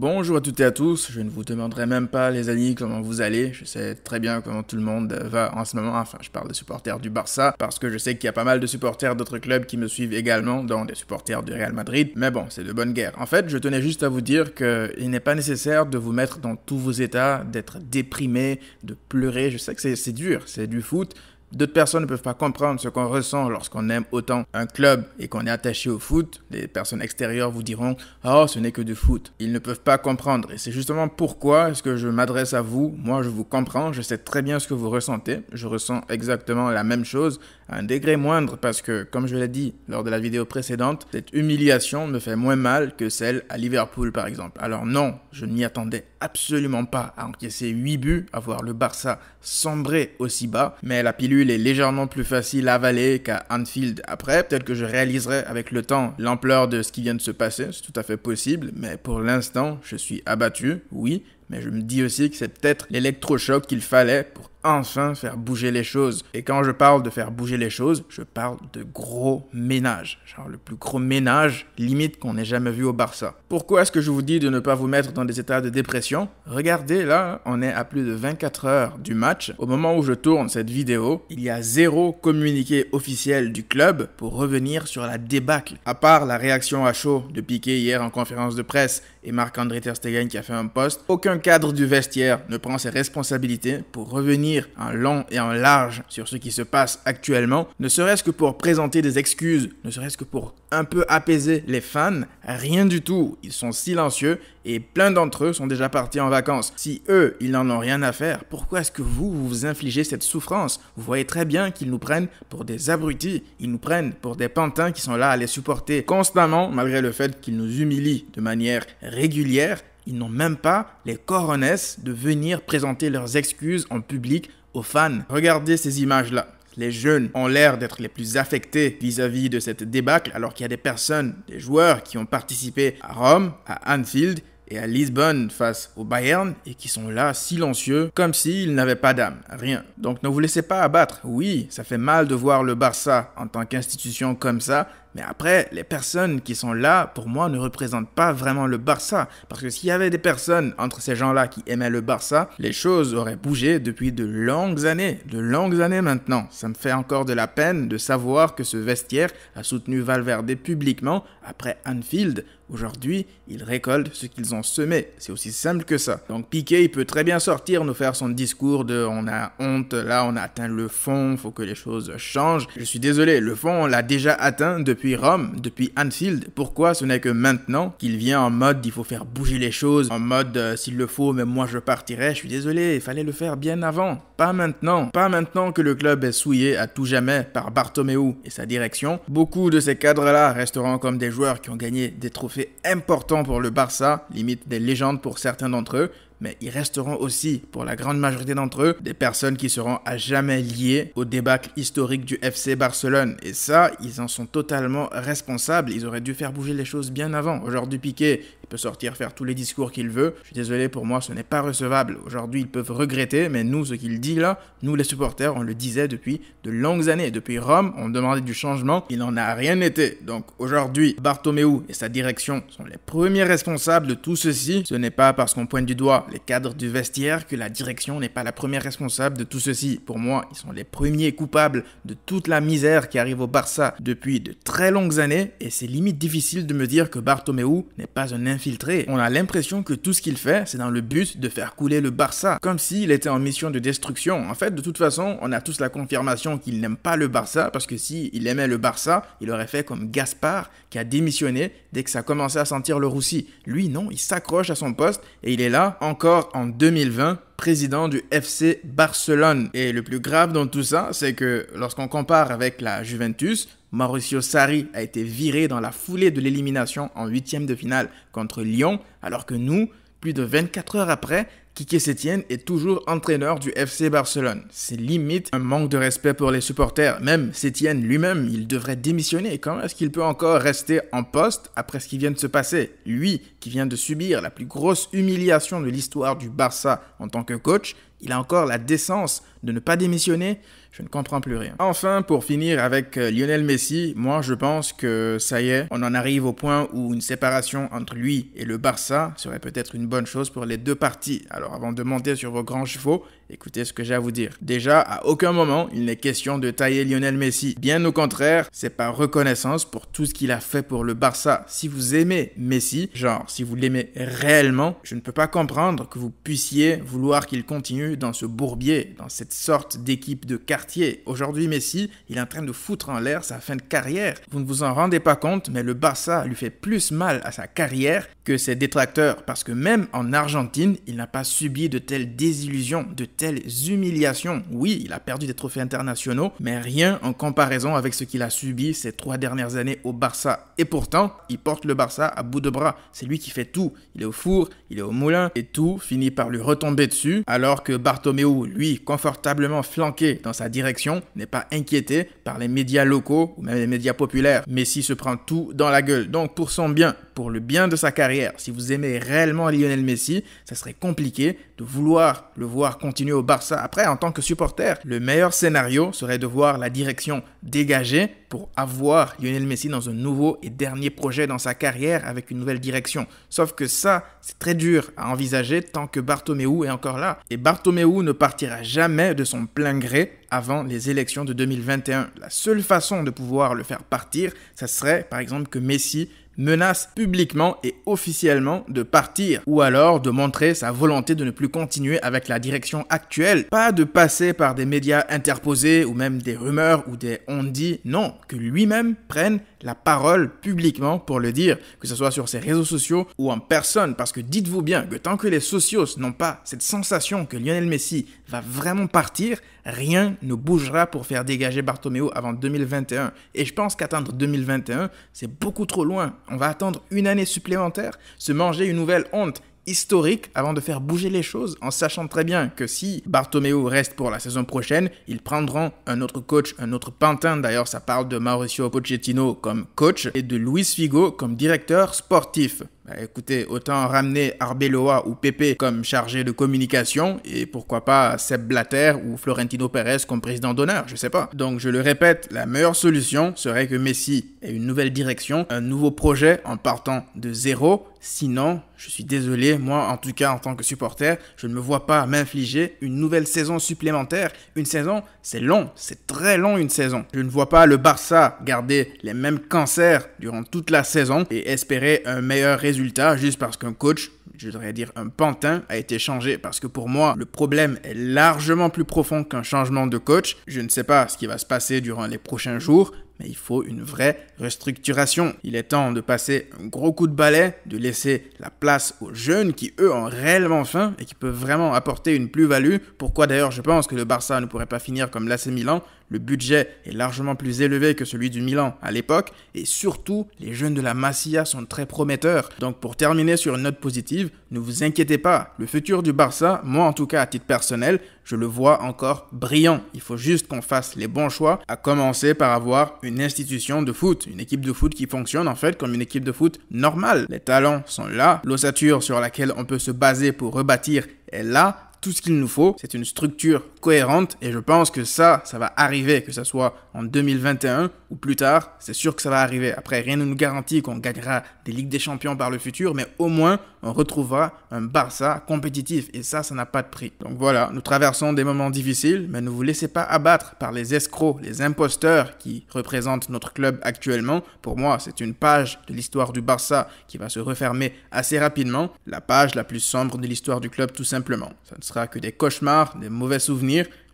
Bonjour à toutes et à tous, je ne vous demanderai même pas les amis comment vous allez, je sais très bien comment tout le monde va en ce moment, enfin je parle des supporters du Barça, parce que je sais qu'il y a pas mal de supporters d'autres clubs qui me suivent également, dont des supporters du Real Madrid, mais bon, c'est de bonne guerre. En fait, je tenais juste à vous dire qu'il n'est pas nécessaire de vous mettre dans tous vos états, d'être déprimé, de pleurer, je sais que c'est dur, c'est du foot, D'autres personnes ne peuvent pas comprendre ce qu'on ressent lorsqu'on aime autant un club et qu'on est attaché au foot. Les personnes extérieures vous diront oh, ce n'est que du foot." Ils ne peuvent pas comprendre et c'est justement pourquoi est-ce que je m'adresse à vous. Moi, je vous comprends, je sais très bien ce que vous ressentez. Je ressens exactement la même chose à un degré moindre parce que comme je l'ai dit lors de la vidéo précédente, cette humiliation me fait moins mal que celle à Liverpool par exemple. Alors non, je n'y attendais absolument pas à encaisser 8 buts, à voir le Barça sombrer aussi bas, mais la pilule est légèrement plus facile à avaler qu'à Anfield après. Peut-être que je réaliserai avec le temps l'ampleur de ce qui vient de se passer, c'est tout à fait possible, mais pour l'instant, je suis abattu, oui, mais je me dis aussi que c'est peut-être l'électrochoc qu'il fallait pour enfin faire bouger les choses. Et quand je parle de faire bouger les choses, je parle de gros ménage. Genre le plus gros ménage, limite qu'on ait jamais vu au Barça. Pourquoi est-ce que je vous dis de ne pas vous mettre dans des états de dépression Regardez là, on est à plus de 24 heures du match. Au moment où je tourne cette vidéo, il y a zéro communiqué officiel du club pour revenir sur la débâcle. À part la réaction à chaud de Piqué hier en conférence de presse et Marc-André Ter qui a fait un poste, aucun cadre du vestiaire ne prend ses responsabilités pour revenir un long et en large sur ce qui se passe actuellement, ne serait-ce que pour présenter des excuses, ne serait-ce que pour un peu apaiser les fans, rien du tout, ils sont silencieux et plein d'entre eux sont déjà partis en vacances. Si eux, ils n'en ont rien à faire, pourquoi est-ce que vous vous infligez cette souffrance Vous voyez très bien qu'ils nous prennent pour des abrutis, ils nous prennent pour des pantins qui sont là à les supporter constamment malgré le fait qu'ils nous humilient de manière régulière ils n'ont même pas les coronets de venir présenter leurs excuses en public aux fans. Regardez ces images-là. Les jeunes ont l'air d'être les plus affectés vis à -vis de cette débâcle, alors qu'il y a des personnes, des joueurs qui ont participé à Rome, à Anfield et à Lisbonne face au Bayern et qui sont là silencieux comme s'ils n'avaient pas d'âme, rien. Donc ne vous laissez pas abattre. Oui, ça fait mal de voir le Barça en tant qu'institution comme ça, mais après, les personnes qui sont là, pour moi, ne représentent pas vraiment le Barça. Parce que s'il y avait des personnes entre ces gens-là qui aimaient le Barça, les choses auraient bougé depuis de longues années. De longues années maintenant. Ça me fait encore de la peine de savoir que ce vestiaire a soutenu Valverde publiquement après Anfield. Aujourd'hui, ils récoltent ce qu'ils ont semé. C'est aussi simple que ça. Donc Piqué, il peut très bien sortir, nous faire son discours de on a honte, là on a atteint le fond, faut que les choses changent. Je suis désolé, le fond on l'a déjà atteint depuis depuis Rome, depuis Anfield, pourquoi ce n'est que maintenant qu'il vient en mode il faut faire bouger les choses, en mode euh, s'il le faut, mais moi je partirai, je suis désolé, il fallait le faire bien avant. Pas maintenant, pas maintenant que le club est souillé à tout jamais par Bartomeu et sa direction. Beaucoup de ces cadres-là resteront comme des joueurs qui ont gagné des trophées importants pour le Barça, limite des légendes pour certains d'entre eux, mais ils resteront aussi, pour la grande majorité d'entre eux, des personnes qui seront à jamais liées au débâcle historique du FC Barcelone. Et ça, ils en sont totalement responsables. Ils auraient dû faire bouger les choses bien avant. Aujourd'hui, Piqué, il peut sortir faire tous les discours qu'il veut. Je suis désolé, pour moi, ce n'est pas recevable. Aujourd'hui, ils peuvent regretter, mais nous, ce qu'il dit là, nous les supporters, on le disait depuis de longues années. Depuis Rome, on demandait du changement. Il n'en a rien été. Donc aujourd'hui, Bartomeu et sa direction sont les premiers responsables de tout ceci. Ce n'est pas parce qu'on pointe du doigt les cadres du vestiaire, que la direction n'est pas la première responsable de tout ceci. Pour moi, ils sont les premiers coupables de toute la misère qui arrive au Barça depuis de très longues années et c'est limite difficile de me dire que Bartomeu n'est pas un infiltré. On a l'impression que tout ce qu'il fait, c'est dans le but de faire couler le Barça, comme s'il était en mission de destruction. En fait, de toute façon, on a tous la confirmation qu'il n'aime pas le Barça parce que si il aimait le Barça, il aurait fait comme Gaspar qui a démissionné dès que ça commençait à sentir le roussi. Lui, non, il s'accroche à son poste et il est là en encore en 2020 président du FC Barcelone. Et le plus grave dans tout ça, c'est que lorsqu'on compare avec la Juventus, Mauricio Sarri a été viré dans la foulée de l'élimination en huitième de finale contre Lyon, alors que nous, plus de 24 heures après, Kike Sétienne est toujours entraîneur du FC Barcelone. C'est limite un manque de respect pour les supporters. Même Sétienne lui-même, il devrait démissionner. Comment est-ce qu'il peut encore rester en poste après ce qui vient de se passer Lui, qui vient de subir la plus grosse humiliation de l'histoire du Barça en tant que coach, il a encore la décence de ne pas démissionner, je ne comprends plus rien. Enfin, pour finir avec euh, Lionel Messi, moi je pense que ça y est, on en arrive au point où une séparation entre lui et le Barça serait peut-être une bonne chose pour les deux parties. Alors avant de monter sur vos grands chevaux, écoutez ce que j'ai à vous dire. Déjà, à aucun moment il n'est question de tailler Lionel Messi. Bien au contraire, c'est par reconnaissance pour tout ce qu'il a fait pour le Barça. Si vous aimez Messi, genre si vous l'aimez réellement, je ne peux pas comprendre que vous puissiez vouloir qu'il continue dans ce bourbier, dans cette sorte d'équipe de quartier. Aujourd'hui, Messi, il est en train de foutre en l'air sa fin de carrière. Vous ne vous en rendez pas compte, mais le Barça lui fait plus mal à sa carrière que ses détracteurs, parce que même en Argentine, il n'a pas subi de telles désillusions, de telles humiliations. Oui, il a perdu des trophées internationaux, mais rien en comparaison avec ce qu'il a subi ces trois dernières années au Barça. Et pourtant, il porte le Barça à bout de bras. C'est lui qui fait tout. Il est au four, il est au moulin, et tout finit par lui retomber dessus, alors que Bartomeu, lui, confortablement flanqué dans sa direction, n'est pas inquiété par les médias locaux ou même les médias populaires. Messi se prend tout dans la gueule. Donc pour son bien, pour le bien de sa carrière. Si vous aimez réellement Lionel Messi, ça serait compliqué de vouloir le voir continuer au Barça. Après, en tant que supporter, le meilleur scénario serait de voir la direction dégagée pour avoir Lionel Messi dans un nouveau et dernier projet dans sa carrière avec une nouvelle direction. Sauf que ça, c'est très dur à envisager tant que Bartomeu est encore là. Et Bartomeu ne partira jamais de son plein gré avant les élections de 2021. La seule façon de pouvoir le faire partir, ça serait par exemple que Messi menace publiquement et officiellement de partir ou alors de montrer sa volonté de ne plus continuer avec la direction actuelle. Pas de passer par des médias interposés ou même des rumeurs ou des on-dit, non, que lui-même prenne la parole publiquement pour le dire, que ce soit sur ses réseaux sociaux ou en personne, parce que dites-vous bien que tant que les socios n'ont pas cette sensation que Lionel Messi va vraiment partir, Rien ne bougera pour faire dégager Bartomeu avant 2021. Et je pense qu'attendre 2021, c'est beaucoup trop loin. On va attendre une année supplémentaire, se manger une nouvelle honte historique avant de faire bouger les choses en sachant très bien que si Bartomeu reste pour la saison prochaine, ils prendront un autre coach, un autre pantin. D'ailleurs, ça parle de Mauricio Pochettino comme coach et de Luis Figo comme directeur sportif. Bah, écoutez, autant ramener Arbeloa ou Pepe comme chargé de communication et pourquoi pas Seb Blatter ou Florentino Pérez comme président d'honneur, je sais pas. Donc je le répète, la meilleure solution serait que Messi ait une nouvelle direction, un nouveau projet en partant de zéro. Sinon, je suis désolé, moi en tout cas en tant que supporter, je ne me vois pas m'infliger une nouvelle saison supplémentaire. Une saison, c'est long, c'est très long une saison. Je ne vois pas le Barça garder les mêmes cancers durant toute la saison et espérer un meilleur résultat juste parce qu'un coach, je devrais dire un pantin, a été changé. Parce que pour moi, le problème est largement plus profond qu'un changement de coach. Je ne sais pas ce qui va se passer durant les prochains jours, mais il faut une vraie restructuration. Il est temps de passer un gros coup de balai, de laisser la place aux jeunes qui, eux, ont réellement faim et qui peuvent vraiment apporter une plus-value. Pourquoi d'ailleurs je pense que le Barça ne pourrait pas finir comme l'AC Milan le budget est largement plus élevé que celui du Milan à l'époque, et surtout, les jeunes de la Masia sont très prometteurs. Donc pour terminer sur une note positive, ne vous inquiétez pas, le futur du Barça, moi en tout cas à titre personnel, je le vois encore brillant. Il faut juste qu'on fasse les bons choix, à commencer par avoir une institution de foot, une équipe de foot qui fonctionne en fait comme une équipe de foot normale. Les talents sont là, l'ossature sur laquelle on peut se baser pour rebâtir est là, tout ce qu'il nous faut, c'est une structure cohérente et je pense que ça, ça va arriver, que ce soit en 2021 ou plus tard, c'est sûr que ça va arriver. Après, rien ne nous garantit qu'on gagnera des Ligues des Champions par le futur, mais au moins on retrouvera un Barça compétitif et ça, ça n'a pas de prix. Donc voilà, nous traversons des moments difficiles, mais ne vous laissez pas abattre par les escrocs, les imposteurs qui représentent notre club actuellement. Pour moi, c'est une page de l'histoire du Barça qui va se refermer assez rapidement, la page la plus sombre de l'histoire du club tout simplement. Ça ne sera que des cauchemars, des mauvais souvenirs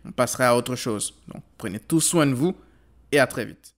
on passera à autre chose. Donc prenez tout soin de vous et à très vite.